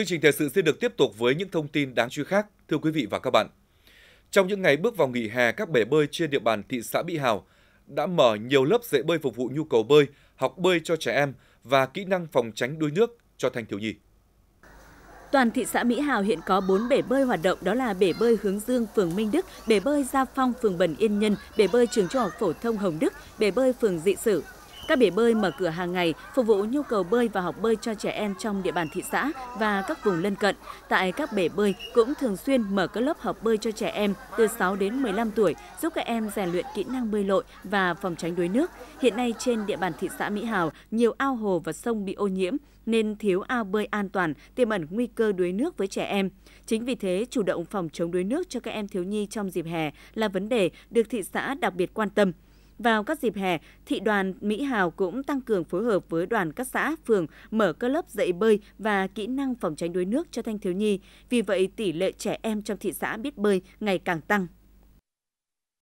Chương trình thời sự sẽ được tiếp tục với những thông tin đáng chú ý khác, thưa quý vị và các bạn. Trong những ngày bước vào nghỉ hè, các bể bơi trên địa bàn thị xã Mỹ Hào đã mở nhiều lớp dạy bơi phục vụ nhu cầu bơi, học bơi cho trẻ em và kỹ năng phòng tránh đuối nước cho thanh thiếu nhi. Toàn thị xã Mỹ Hào hiện có 4 bể bơi hoạt động đó là bể bơi Hướng Dương phường Minh Đức, bể bơi Gia Phong phường Bần Yên Nhân, bể bơi trường trung học phổ thông Hồng Đức, bể bơi phường Dị Sử các bể bơi mở cửa hàng ngày phục vụ nhu cầu bơi và học bơi cho trẻ em trong địa bàn thị xã và các vùng lân cận. Tại các bể bơi cũng thường xuyên mở các lớp học bơi cho trẻ em từ 6 đến 15 tuổi, giúp các em rèn luyện kỹ năng bơi lội và phòng tránh đuối nước. Hiện nay trên địa bàn thị xã Mỹ Hào, nhiều ao hồ và sông bị ô nhiễm nên thiếu ao bơi an toàn, tiềm ẩn nguy cơ đuối nước với trẻ em. Chính vì thế, chủ động phòng chống đuối nước cho các em thiếu nhi trong dịp hè là vấn đề được thị xã đặc biệt quan tâm. Vào các dịp hè, thị đoàn Mỹ Hào cũng tăng cường phối hợp với đoàn các xã, phường mở các lớp dạy bơi và kỹ năng phòng tránh đuối nước cho thanh thiếu nhi. Vì vậy, tỷ lệ trẻ em trong thị xã biết bơi ngày càng tăng.